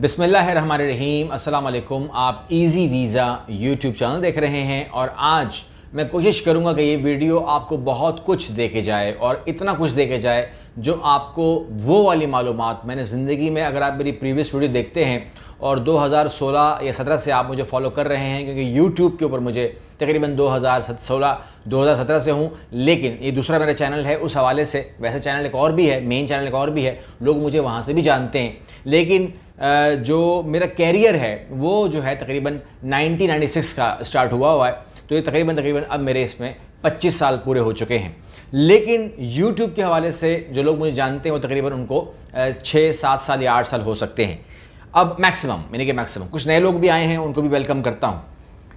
बिसमीम अल्लाम आप इजी वीज़ा यूट्यूब चैनल देख रहे हैं और आज मैं कोशिश करूंगा कि ये वीडियो आपको बहुत कुछ देखे जाए और इतना कुछ देखे जाए जो आपको वो वाली मालूम मैंने ज़िंदगी में अगर आप मेरी प्रीवियस वीडियो देखते हैं और 2016 या 17 से आप मुझे फॉलो कर रहे हैं क्योंकि यूट्यूब के ऊपर मुझे तकरीबन 2016 2017 से हूँ लेकिन ये दूसरा मेरा चैनल है उस हवाले से वैसे चैनल एक और भी है मेन चैनल एक और भी है लोग मुझे वहाँ से भी जानते हैं लेकिन जो मेरा कैरियर है वो जो है तकरीबन 1996 का स्टार्ट हुआ हुआ है तो ये तकरीबन तकरीबन अब मेरे इसमें 25 साल पूरे हो चुके हैं लेकिन YouTube के हवाले से जो लोग मुझे जानते हैं वो तकरीबन उनको छः सात साल या आठ साल हो सकते हैं अब मैक्सिमम यानी कि मैक्सिमम कुछ नए लोग भी आए हैं उनको भी वेलकम करता हूँ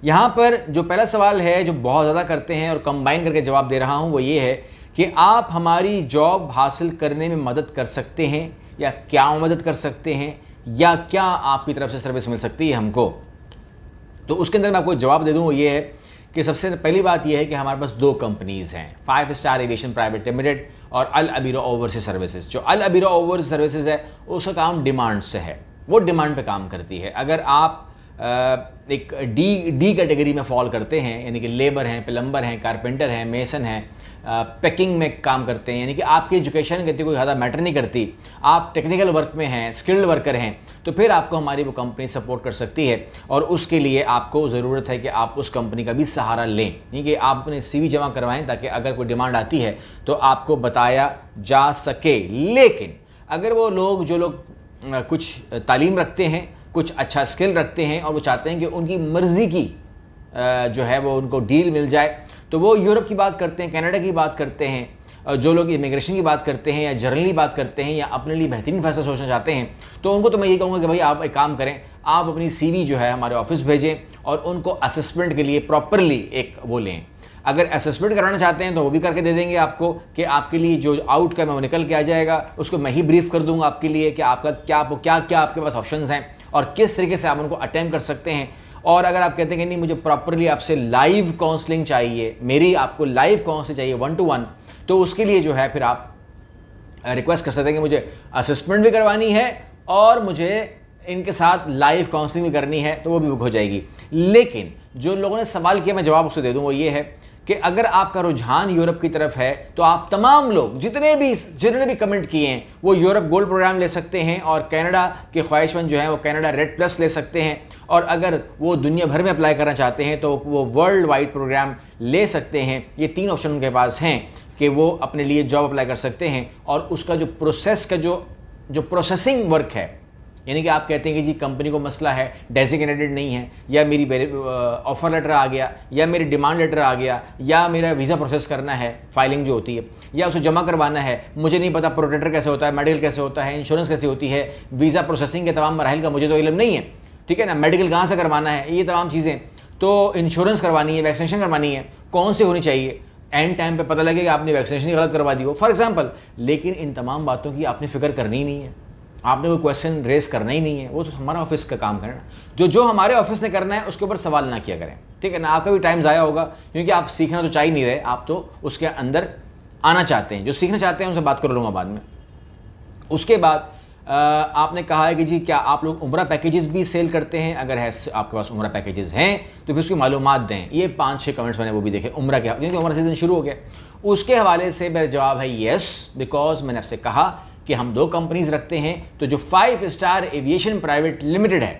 यहाँ पर जो पहला सवाल है जो बहुत ज़्यादा करते हैं और कंबाइन करके जवाब दे रहा हूँ वो ये है कि आप हमारी जॉब हासिल करने में मदद कर सकते हैं या क्या मदद कर सकते हैं या क्या आपकी तरफ से सर्विस मिल सकती है हमको तो उसके अंदर मैं आपको जवाब दे दूँ ये है कि सबसे पहली बात यह है कि हमारे पास दो कंपनीज़ हैं five star aviation private limited और अल अबीरा ओवरसी सर्विसेज जो अल अबीरो ओवरसी सर्विसेज है उसका काम डिमांड से है वो डिमांड पे काम करती है अगर आप एक डी डी कैटेगरी में फॉल करते हैं यानी कि लेबर हैं प्लम्बर हैं कारपेंटर हैं मेसन हैं पैकिंग में काम करते हैं यानी कि आपकी एजुकेशन गति कोई ज़्यादा मैटर नहीं करती आप टेक्निकल वर्क में हैं स्किल्ड वर्कर हैं तो फिर आपको हमारी वो कंपनी सपोर्ट कर सकती है और उसके लिए आपको ज़रूरत है कि आप उस कंपनी का भी सहारा लें यानी कि आप अपने सी जमा करवाएँ ताकि अगर कोई डिमांड आती है तो आपको बताया जा सके लेकिन अगर वो लोग जो लोग कुछ तालीम रखते हैं कुछ अच्छा स्किल रखते हैं और वो चाहते हैं कि उनकी मर्ज़ी की जो है वो उनको डील मिल जाए तो वो यूरोप की बात करते हैं कनाडा की बात करते हैं जो लोग इमिग्रेशन की बात करते हैं या जर्नली बात करते हैं या अपने लिए बेहतरीन फैसला सोचना चाहते हैं तो उनको तो मैं ये कहूँगा कि भाई आप एक काम करें आप अपनी सी जो है हमारे ऑफिस भेजें और उनको असेसमेंट के लिए प्रॉपरली एक वो लें अगर असेसमेंट कराना चाहते हैं तो वो भी करके दे देंगे आपको कि आपके लिए जो आउटकम है वो निकल के आ जाएगा उसको मैं ही ब्रीफ कर दूंगा आपके लिए कि आपका क्या क्या क्या आपके पास ऑप्शंस हैं और किस तरीके से आप उनको अटैम्प कर सकते हैं और अगर आप कहते हैं कि नहीं मुझे प्रॉपरली आपसे लाइव काउंसलिंग चाहिए मेरी आपको लाइव काउंसलिंग चाहिए वन टू वन तो उसके लिए जो है फिर आप रिक्वेस्ट uh, कर सकते हैं कि मुझे असेसमेंट भी करवानी है और मुझे इनके साथ लाइव काउंसलिंग भी करनी है तो वो भी बुक हो जाएगी लेकिन जो लोगों ने सवाल किया मैं जवाब उसको दे दूँ वो ये है कि अगर आपका रुझान यूरोप की तरफ है तो आप तमाम लोग जितने भी जितने भी कमेंट किए हैं वो यूरोप गोल्ड प्रोग्राम ले सकते हैं और कनाडा के ख्वाहिशमंद जो है वो कनाडा रेड प्लस ले सकते हैं और अगर वो दुनिया भर में अप्लाई करना चाहते हैं तो वो वर्ल्ड वाइड प्रोग्राम ले सकते हैं ये तीन ऑप्शन उनके पास हैं कि वो अपने लिए जॉब अप्लाई कर सकते हैं और उसका जो प्रोसेस का जो जो प्रोसेसिंग वर्क है यानी कि आप कहते हैं कि जी कंपनी को मसला है डेजिग्नेटेड नहीं है या मेरी ऑफ़र लेटर uh, आ गया या मेरी डिमांड लेटर आ गया या मेरा वीज़ा प्रोसेस करना है फाइलिंग जो होती है या उसे जमा करवाना है मुझे नहीं पता प्रोटेक्टर कैसे होता है मेडिकल कैसे होता है इंश्योरेंस कैसे होती है वीज़ा प्रोसेसिंग के तमाम मरहल का मुझे तो इलम नहीं है ठीक है ना मेडिकल कहाँ से करवाना है ये तमाम चीज़ें तो इंश्योरेंस करवानी है वैक्सीनेशन करवानी है कौन सी होनी चाहिए एंड टाइम पे पता लगे कि आपने वैक्सीनेशन गलत करवा दी हो फॉर एग्जांपल लेकिन इन तमाम बातों की आपने फिक्र करनी ही नहीं है आपने कोई क्वेश्चन रेस करना ही नहीं है वो तो हमारा ऑफिस का काम करना जो जो हमारे ऑफिस ने करना है उसके ऊपर सवाल ना किया करें ठीक है ना आपका भी टाइम ज़ाया होगा क्योंकि आप सीखना तो चाह ही नहीं रहे आप तो उसके अंदर आना चाहते हैं जो सीखना चाहते हैं उनसे बात कर लूँगा बाद में उसके बाद आपने कहा है कि जी क्या आप लोग उम्र पैकेजेस भी सेल करते हैं अगर है आपके पास उम्र पैकेजेस हैं तो फिर उसकी मालूम दें ये पाँच छः कमेंट्स मैंने वो भी देखे उम्र के क्योंकि उम्र सीज़न शुरू हो गया उसके हवाले से मेरा जवाब है येस बिकॉज मैंने आपसे कहा कि हम दो कंपनीज रखते हैं तो जो five star aviation private limited है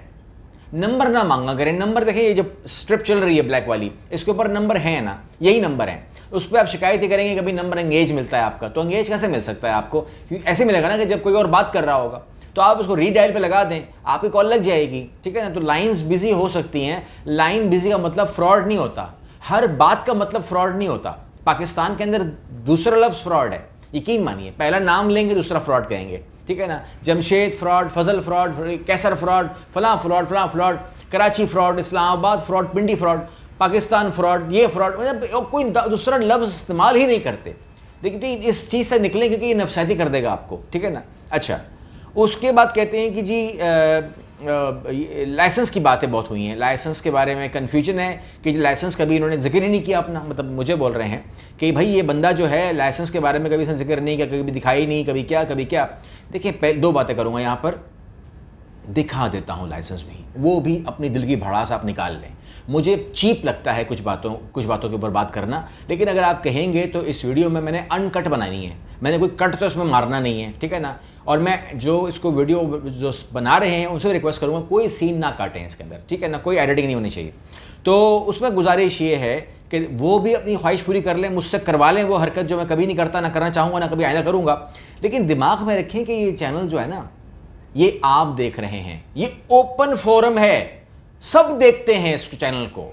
नंबर ना मांगा करें नंबर देखें ये जो स्ट्रिप चल रही है ब्लैक वाली इसके ऊपर नंबर है ना यही नंबर है उस पर आप शिकायत ही करेंगे कभी नंबर एंगेज मिलता है आपका तो एंगेज कैसे मिल सकता है आपको क्योंकि ऐसे मिलेगा ना कि जब कोई और बात कर रहा होगा तो आप उसको रीडायल पे लगा दें आपकी कॉल लग जाएगी ठीक है ना तो लाइंस बिजी हो सकती हैं लाइन बिजी का मतलब फ्रॉड नहीं होता हर बात का मतलब फ्रॉड नहीं होता पाकिस्तान के अंदर दूसरा लफ्ज़ फ्रॉड है यकीन मानिए पहला नाम लेंगे दूसरा फ्रॉड कहेंगे ठीक है ना Jamshed fraud Fazal fraud Kaiser fraud फलां फ्रॉड फलां fraud Karachi fraud Islamabad fraud Pindi fraud Pakistan fraud ये फ्रॉड मतलब कोई दूसरा लफ्ज़ इस्तेमाल ही नहीं करते देखिए तो इस चीज़ से निकलें क्योंकि ये नफसाती कर देगा आपको ठीक है ना अच्छा उसके बाद कहते हैं कि जी लाइसेंस की बातें बहुत हुई हैं लाइसेंस के बारे में कन्फ्यूजन है कि जी लाइसेंस कभी इन्होंने जिक्र ही नहीं किया अपना मतलब मुझे बोल रहे हैं कि भाई ये बंदा जो है लाइसेंस के बारे में कभी इसने जिक्र नहीं किया कभी दिखाई नहीं कभी क्या कभी क्या देखिए दो बातें करूँगा यहाँ पर दिखा देता हूँ लाइसेंस भी वो भी अपनी दिल की भड़ास आप निकाल लें मुझे चीप लगता है कुछ बातों कुछ बातों के ऊपर बात करना लेकिन अगर आप कहेंगे तो इस वीडियो में मैंने अनकट बनानी है मैंने कोई कट तो इसमें मारना नहीं है ठीक है ना और मैं जो इसको वीडियो जो बना रहे हैं उनसे रिक्वेस्ट करूँगा कोई सीन ना काटें इसके अंदर ठीक है ना कोई एडिटिंग नहीं होनी चाहिए तो उसमें गुजारिश ये है कि वो भी अपनी ख्वाहिश पूरी कर लें मुझसे करवा लें वो हरकत जो मैं कभी नहीं करता ना करना चाहूँगा ना कभी आयदा करूँगा लेकिन दिमाग में रखें कि ये चैनल जो है ना ये आप देख रहे हैं ये ओपन फोरम है सब देखते हैं इस चैनल को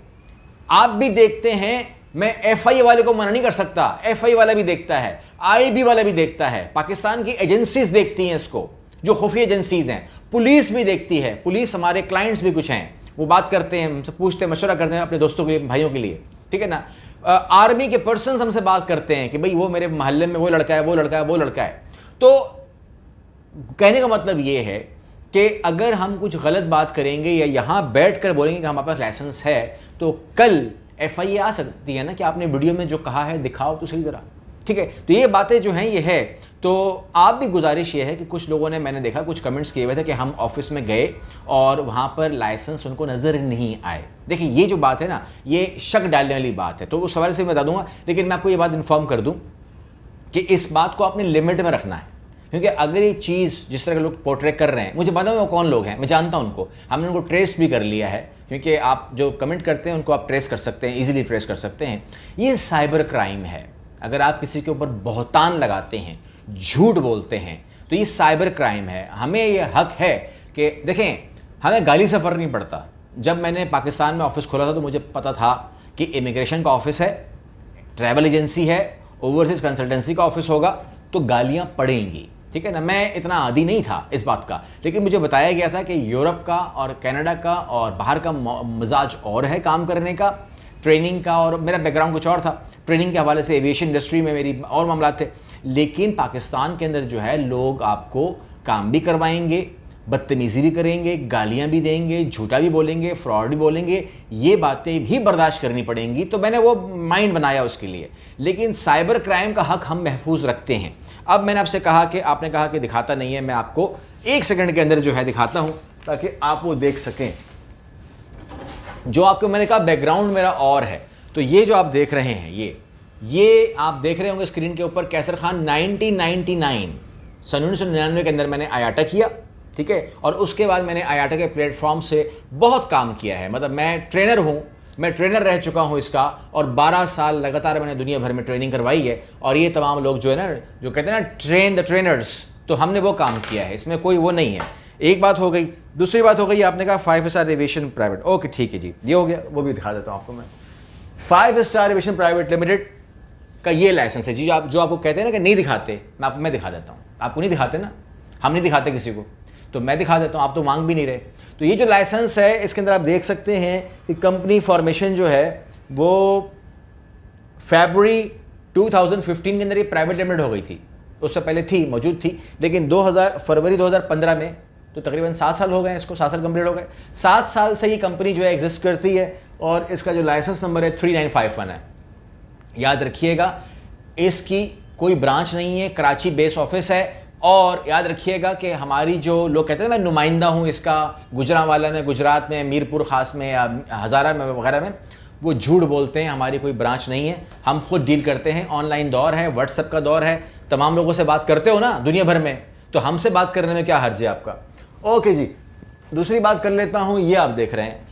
आप भी देखते हैं मैं एफ आई वाले को मना नहीं कर सकता एफ आई वाला भी देखता है आई बी वाला भी देखता है पाकिस्तान की एजेंसीज देखती हैं इसको जो खुफिया एजेंसीज हैं पुलिस भी देखती है पुलिस हमारे क्लाइंट्स भी कुछ हैं वो बात करते हैं हमसे पूछते हैं मशवरा करते हैं अपने दोस्तों के लिए भाइयों के लिए ठीक है ना आर्मी के पर्सन हमसे बात करते हैं कि भाई वो मेरे मोहल्ले में वो लड़का है वो लड़का है वो लड़का है तो कहने का मतलब ये है कि अगर हम कुछ गलत बात करेंगे या यहाँ बैठ कर बोलेंगे कि हमारे पास लाइसेंस है तो कल एफ आई आ सकती है ना कि आपने वीडियो में जो कहा है दिखाओ तो सही ज़रा ठीक है तो ये बातें जो हैं ये है तो आप भी गुजारिश ये है कि कुछ लोगों ने मैंने देखा कुछ कमेंट्स किए हुए थे कि हम ऑफिस में गए और वहाँ पर लाइसेंस उनको नज़र नहीं आए देखिए ये जो बात है ना ये शक डालने वाली बात है तो उस हवाले से मैं बता दूंगा लेकिन मैं आपको ये बात इन्फॉर्म कर दूँ कि इस बात को आपने लिमिट में रखना है क्योंकि अगर ये चीज़ जिस तरह के लोग पोर्ट्रे कर रहे हैं मुझे मालूम है वो कौन लोग हैं मैं जानता हूँ उनको हमने उनको ट्रेस भी कर लिया है क्योंकि आप जो कमेंट करते हैं उनको आप ट्रेस कर सकते हैं ईजिली ट्रेस कर सकते हैं ये साइबर क्राइम है अगर आप किसी के ऊपर बहुतान लगाते हैं झूठ बोलते हैं तो ये साइबर क्राइम है हमें ये हक है कि देखें हमें गाली से फर्क नहीं पड़ता जब मैंने पाकिस्तान में ऑफिस खोला था तो मुझे पता था कि इमिग्रेशन का ऑफिस है ट्रैवल एजेंसी है ओवरसीज़ कंसल्टेंसी का ऑफिस होगा तो गालियाँ पड़ेंगी ठीक है ना मैं इतना आदि नहीं था इस बात का लेकिन मुझे बताया गया था कि यूरोप का और कनाडा का और बाहर का मजाज और है काम करने का ट्रेनिंग का और मेरा बैकग्राउंड कुछ और था ट्रेनिंग के हवाले से एविएशन इंडस्ट्री में मेरी और मामला थे लेकिन पाकिस्तान के अंदर जो है लोग आपको काम भी करवाएंगे बदतमीज़ी भी करेंगे गालियाँ भी देंगे झूठा भी बोलेंगे फ्रॉड भी बोलेंगे ये बातें भी बर्दाश्त करनी पड़ेंगी तो मैंने वो माइंड बनाया उसके लिए लेकिन साइबर क्राइम का हक हम महफूज रखते हैं अब मैंने आपसे कहा कि आपने कहा कि दिखाता नहीं है मैं आपको एक सेकंड के अंदर जो है दिखाता हूं ताकि आप वो देख सकें जो आपको मैंने कहा बैकग्राउंड मेरा और है तो ये जो आप देख रहे हैं ये ये आप देख रहे होंगे स्क्रीन के ऊपर कैसर खान 1999 सन उन्नीस के अंदर मैंने आयाटा किया ठीक है और उसके बाद मैंने आयाटा के प्लेटफॉर्म से बहुत काम किया है मतलब मैं ट्रेनर हूँ मैं ट्रेनर रह चुका हूँ इसका और 12 साल लगातार मैंने दुनिया भर में ट्रेनिंग करवाई है और ये तमाम लोग जो है ना जो कहते हैं ना ट्रेन द ट्रेनर्स तो हमने वो काम किया है इसमें कोई वो नहीं है एक बात हो गई दूसरी बात हो गई आपने कहा five star aviation private okay ठीक है जी ये हो गया वो भी दिखा देता हूँ आपको मैं five star aviation private limited का ये लाइसेंस है जी जो आप जो आपको कहते हैं ना कि नहीं दिखाते मैं आप मैं दिखा देता हूँ आपको नहीं दिखाते ना हम नहीं दिखाते किसी को तो मैं दिखा देता हूँ आप तो मांग भी नहीं रहे तो ये जो लाइसेंस है इसके अंदर आप देख सकते हैं कि कंपनी फॉर्मेशन जो है वो फेबरी 2015 के अंदर ये प्राइवेट लिमिटेड हो गई थी उससे पहले थी मौजूद थी लेकिन 2000 फरवरी 2015 में तो तकरीबन सात साल हो गए इसको सात साल कंप्लीट हो गए सात साल से ये कंपनी जो है एग्जिस्ट करती है और इसका जो लाइसेंस नंबर है थ्री नाइन फाइव वन है याद रखिएगा इसकी कोई ब्रांच नहीं है कराची बेस ऑफिस है और याद रखिएगा कि हमारी जो लोग कहते हैं मैं नुमाइंदा हूँ इसका गुजरावाला में गुजरात में मीरपुर खास में या हज़ारा में वगैरह में वो झूठ बोलते हैं हमारी कोई ब्रांच नहीं है हम खुद डील करते हैं ऑनलाइन दौर है व्हाट्सअप का दौर है तमाम लोगों से बात करते हो ना दुनिया भर में तो हमसे बात करने में क्या हर्ज है आपका ओके जी दूसरी बात कर लेता हूँ ये आप देख रहे हैं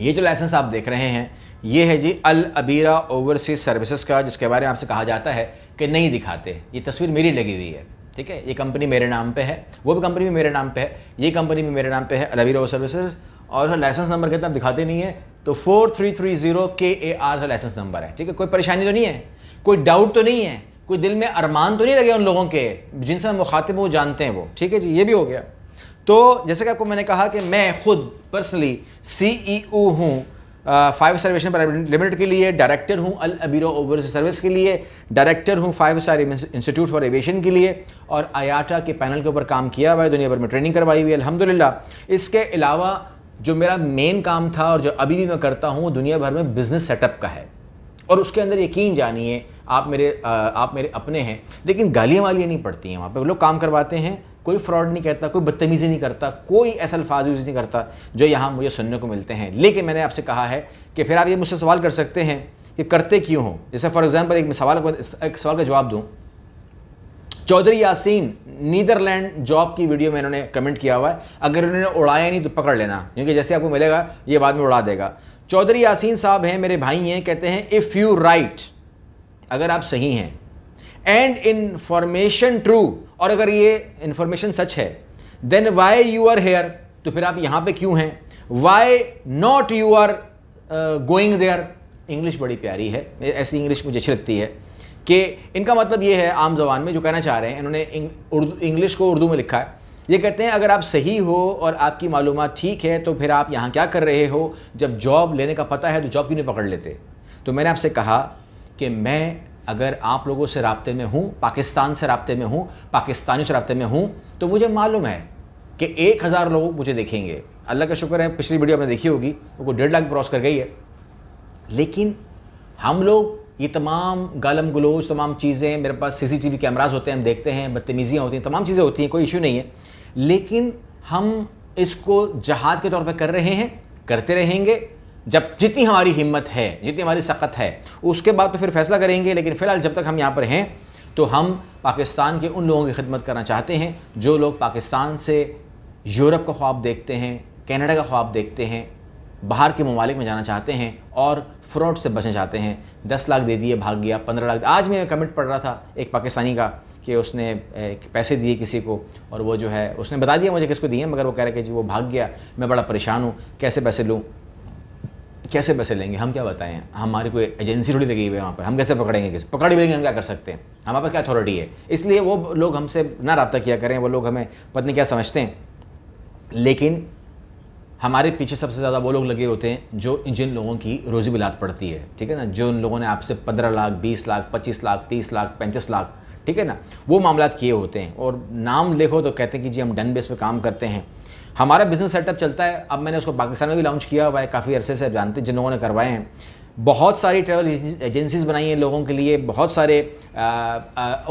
ये जो लाइसेंस आप देख रहे हैं ये है जी अल अबीरा ओवरसीज सर्विसेज का जिसके बारे में आपसे कहा जाता है कि नहीं दिखाते ये तस्वीर मेरी लगी हुई है ठीक है ये कंपनी मेरे नाम पे है वो भी कंपनी भी मेरे नाम पे है ये कंपनी भी मेरे नाम पे है अल अबीरा ओवर सर्विसेज और लाइसेंस नंबर कहते हैं आप दिखाते नहीं है तो फोर थ्री थ्री जीरो के ए आर सा लाइसेंस नंबर है ठीक है कोई परेशानी तो नहीं है कोई डाउट तो नहीं है कोई दिल में अरमान तो नहीं लगे उन लोगों के जिनसे हम मुखातिब वो जानते हैं वो ठीक है जी ये भी हो गया तो जैसे कि आपको मैंने कहा कि मैं खुद पर्सनली सी ई ओ हूँ फाइव सर्वेशन पर लिमिटेड के लिए डायरेक्टर हूँ अल अबीरो ओवर सर्विस के लिए डायरेक्टर हूँ five star institute for aviation के लिए और आयाटा के पैनल के ऊपर काम किया हुआ है दुनिया भर में ट्रेनिंग करवाई हुई है अलहमदिल्ला इसके अलावा जो मेरा मेन काम था और जो अभी भी मैं करता हूँ दुनिया भर में बिज़नेस सेटअप का है और उसके अंदर यकीन जानिए आप मेरे आप मेरे अपने हैं लेकिन गालियाँ वालियाँ नहीं पड़ती हैं वहाँ पर लोग काम करवाते हैं कोई फ्रॉड नहीं कहता कोई बदतमीज़ी नहीं करता कोई ऐसा अल्फाज यूज़ नहीं करता जो यहाँ मुझे सुनने को मिलते हैं लेकिन मैंने आपसे कहा है कि फिर आप ये मुझसे सवाल कर सकते हैं कि करते क्यों हों जैसे फॉर एग्ज़ाम्पल एक सवाल एक सवाल का जवाब दूँ चौधरी यासीन नीदरलैंड जॉब की वीडियो में इन्होंने कमेंट किया हुआ है अगर इन्होंने उड़ाया नहीं तो पकड़ लेना क्योंकि जैसे आपको मिलेगा ये बाद में उड़ा देगा चौधरी यासीन साहब हैं मेरे भाई हैं कहते हैं इफ़ यू राइट अगर आप सही हैं एंड इन्फॉर्मेशन ट्रू और अगर ये इन्फॉर्मेशन सच है then why you are here तो फिर आप यहाँ पे क्यों हैं why not you are going there English बड़ी प्यारी है ऐसी इंग्लिश मुझे अच्छी लगती है कि इनका मतलब ये है आम जबान में जो कहना चाह रहे हैं इन्होंने उर्दू इंग्लिश को उर्दू में लिखा है ये कहते हैं अगर आप सही हो और आपकी मालूम ठीक है तो फिर आप यहाँ क्या कर रहे हो जब जॉब लेने का पता है तो जॉब क्यों नहीं पकड़ लेते तो मैंने आपसे कहा कि मैं अगर आप लोगों से रबते में हूँ पाकिस्तान से रबते में हूँ पाकिस्तानियों से रबते में हूँ तो मुझे मालूम है कि एक हज़ार लोग मुझे देखेंगे अल्लाह का शुक्र है पिछली वीडियो आपने देखी होगी वो तो डेढ़ लाख क्रॉस कर गई है लेकिन हम लोग ये तमाम गालम गलोज तमाम चीज़ें मेरे पास C C T V cameras होते हैं हम देखते हैं बदतमीज़ियाँ होती हैं तमाम चीज़ें होती हैं कोई इशू नहीं है लेकिन हम इसको जहाद के तौर पर कर रहे हैं करते रहेंगे जब जितनी हमारी हिम्मत है जितनी हमारी सकत है उसके बाद तो फिर फैसला करेंगे लेकिन फ़िलहाल जब तक हम यहाँ पर हैं तो हम पाकिस्तान के उन लोगों की खिदमत करना चाहते हैं जो लोग पाकिस्तान से यूरोप का ख्वाब देखते हैं कनाडा का ख्वाब देखते हैं बाहर के ममालिक में जाना चाहते हैं और फ्रॉड से बचना चाहते हैं दस लाख दे दिए भाग गया पंद्रह लाख आज मैं कमेंट पढ़ रहा था एक पाकिस्तानी का कि उसने पैसे दिए किसी को और वो जो है उसने बता दिया मुझे किसको दिए मगर वो कह रहे कि जी वो भाग गया मैं बड़ा परेशान हूँ कैसे पैसे लूँ कैसे पैसे लेंगे हम क्या बताएं हमारी कोई एजेंसी थोड़ी लगी हुई है वहाँ पर हम कैसे पकड़ेंगे किसी पकड़ भी लेंगे हम क्या कर सकते हैं हमारे पास क्या अथॉरिटी है इसलिए वो लोग हमसे ना रबता किया करें वो लोग हमें पत्नी क्या समझते हैं लेकिन हमारे पीछे सबसे ज़्यादा वो लोग लगे होते हैं जो जिन लोगों की रोज़ी बिलात पड़ती है ठीक है ना जो उन लोगों ने आपसे पंद्रह लाख बीस लाख पच्चीस लाख तीस लाख पैंतीस लाख ठीक है ना वो मामला किए होते हैं और नाम देखो तो कहते हैं कि जी हम डन बेस पे काम करते हैं हमारा बिजनेस सेटअप चलता है अब मैंने उसको पाकिस्तान में भी लॉन्च किया हुआ है काफ़ी अरसे से जानते जिन लोगों ने करवाए हैं बहुत सारी ट्रैवल एजेंसीज़ बनाई हैं लोगों के लिए बहुत सारे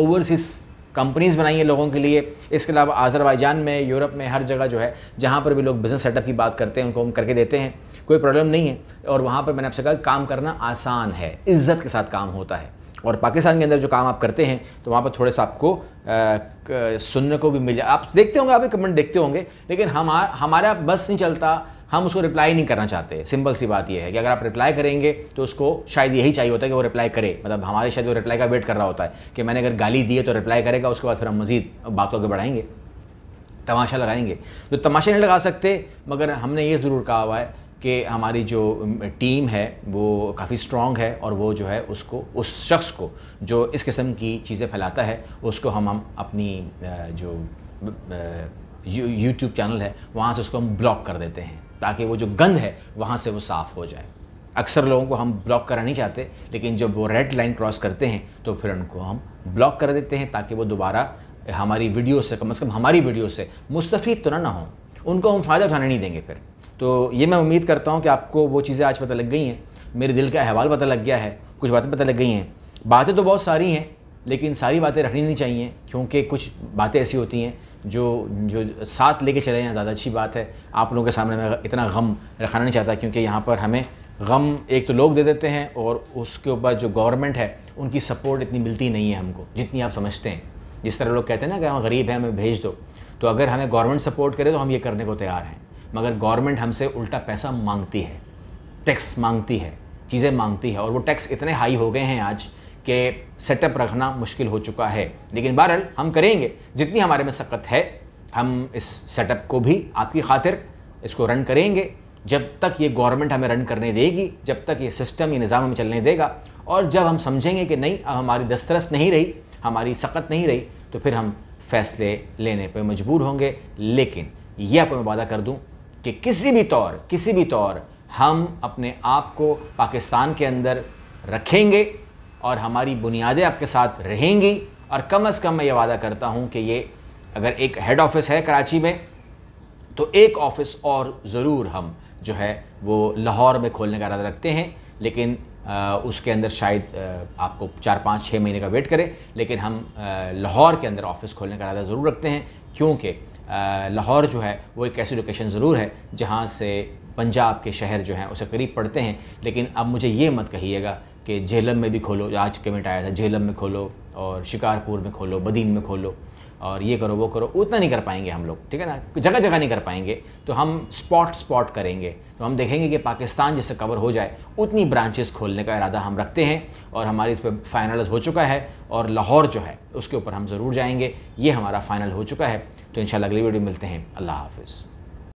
ओवरसीज़ कंपनीज़ बनाई हैं लोगों के लिए इसके अलावा आज़रबाईजान में यूरोप में हर जगह जो है जहाँ पर भी लोग बिज़नेस सेटअप की बात करते हैं उनको हम करके देते हैं कोई प्रॉब्लम नहीं है और वहाँ पर मैंने आपसे कहा काम करना आसान है इज़्ज़त के साथ काम होता है और पाकिस्तान के अंदर जो काम आप करते हैं तो वहाँ पर थोड़े सा आपको सुनने को भी मिल जाए आप देखते होंगे आप भी कमेंट देखते होंगे लेकिन हमारा हमारा बस नहीं चलता हम उसको रिप्लाई नहीं करना चाहते सिंपल सी बात यह है कि अगर आप रिप्लाई करेंगे तो उसको शायद यही चाहिए होता है कि वो रिप्लाई करे मतलब हमारे शायद वो रिप्लाई का वेट कर रहा होता है कि मैंने अगर गाली दी है तो रिप्लाई करेगा उसके बाद फिर हम मज़ीद बात को आगे बढ़ाएंगे तमाशा लगाएंगे तो तमाशा नहीं लगा सकते मगर हमने ये ज़रूर कहा हुआ है कि हमारी जो टीम है वो काफ़ी स्ट्रॉन्ग है और वो जो है उसको उस शख्स को जो इस किस्म की चीज़ें फैलाता है उसको हम हम अपनी जो यूट्यूब चैनल है वहाँ से उसको हम ब्लॉक कर देते हैं ताकि वो जो गंद है वहाँ से वो साफ़ हो जाए अक्सर लोगों को हम ब्लॉक करना नहीं चाहते लेकिन जब वो रेड लाइन क्रॉस करते हैं तो फिर उनको हम ब्लॉक कर देते हैं ताकि वो दोबारा हमारी वीडियो से कम अज़ कम हमारी वीडियो से मुस्तफ़ी तो ना हो उनको हम फ़ायदा उठाने नहीं देंगे फिर तो ये मैं उम्मीद करता हूँ कि आपको वो चीज़ें आज पता लग गई हैं मेरे दिल का अहवाल पता लग गया है कुछ बातें पता लग गई हैं बातें तो बहुत सारी हैं लेकिन सारी बातें रखनी नहीं चाहिए क्योंकि कुछ बातें ऐसी होती हैं जो जो साथ लेके चले हैं ज़्यादा अच्छी बात है आप लोगों के सामने मैं इतना गम रखाना नहीं चाहता क्योंकि यहाँ पर हमें गम एक तो लोग दे देते हैं और उसके ऊपर जो गवर्नमेंट है उनकी सपोर्ट इतनी मिलती नहीं है हमको जितनी आप समझते हैं जिस तरह लोग कहते हैं ना कि हम गरीब हैं हमें भेज दो तो अगर हमें गवर्नमेंट सपोर्ट करे तो हम ये करने को तैयार हैं मगर गवर्नमेंट हमसे उल्टा पैसा मांगती है टैक्स मांगती है चीज़ें मांगती है और वो टैक्स इतने हाई हो गए हैं आज के सेटअप रखना मुश्किल हो चुका है लेकिन बहरहाल हम करेंगे जितनी हमारे में सकत है हम इस सेटअप को भी आपकी खातिर इसको रन करेंगे जब तक ये गवर्नमेंट हमें रन करने देगी जब तक ये सिस्टम ये निज़ाम हमें चलने देगा और जब हम समझेंगे कि नहीं अब हमारी दस्तरस नहीं रही हमारी सकत नहीं रही तो फिर हम फैसले लेने पर मजबूर होंगे लेकिन यह आपको मैं वादा कर दूँ कि किसी भी तौर किसी भी तौर हम अपने आप को पाकिस्तान के अंदर रखेंगे और हमारी बुनियादें आपके साथ रहेंगी और कम अज़ कम मैं ये वादा करता हूँ कि ये अगर एक हेड ऑफिस है कराची में तो एक ऑफ़िस और ज़रूर हम जो है वो लाहौर में खोलने का इरादा रखते हैं लेकिन आ, उसके अंदर शायद आपको चार पाँच छः महीने का वेट करें लेकिन हम लाहौर के अंदर ऑफ़िस खोलने का इरादा ज़रूर रखते हैं क्योंकि लाहौर जो है वो एक ऐसी लोकेशन ज़रूर है जहाँ से पंजाब के शहर जो हैं उसे करीब पड़ते हैं लेकिन अब मुझे ये मत कहिएगा कि झेलम में भी खोलो आज कमेंट आया था झेलम में खोलो और शिकारपुर में खोलो बदीन में खोलो और ये करो वो करो उतना नहीं कर पाएंगे हम लोग ठीक है ना जगह जगह नहीं कर पाएंगे तो हम स्पॉट स्पॉट करेंगे तो हम देखेंगे कि पाकिस्तान जैसे कवर हो जाए उतनी ब्रांचेस खोलने का इरादा हम रखते हैं और हमारी इस पर फाइनल हो चुका है और लाहौर जो है उसके ऊपर हम ज़रूर जाएंगे ये हमारा फाइनल हो चुका है तो इन अगली वीडियो मिलते हैं अल्लाह हाफिज़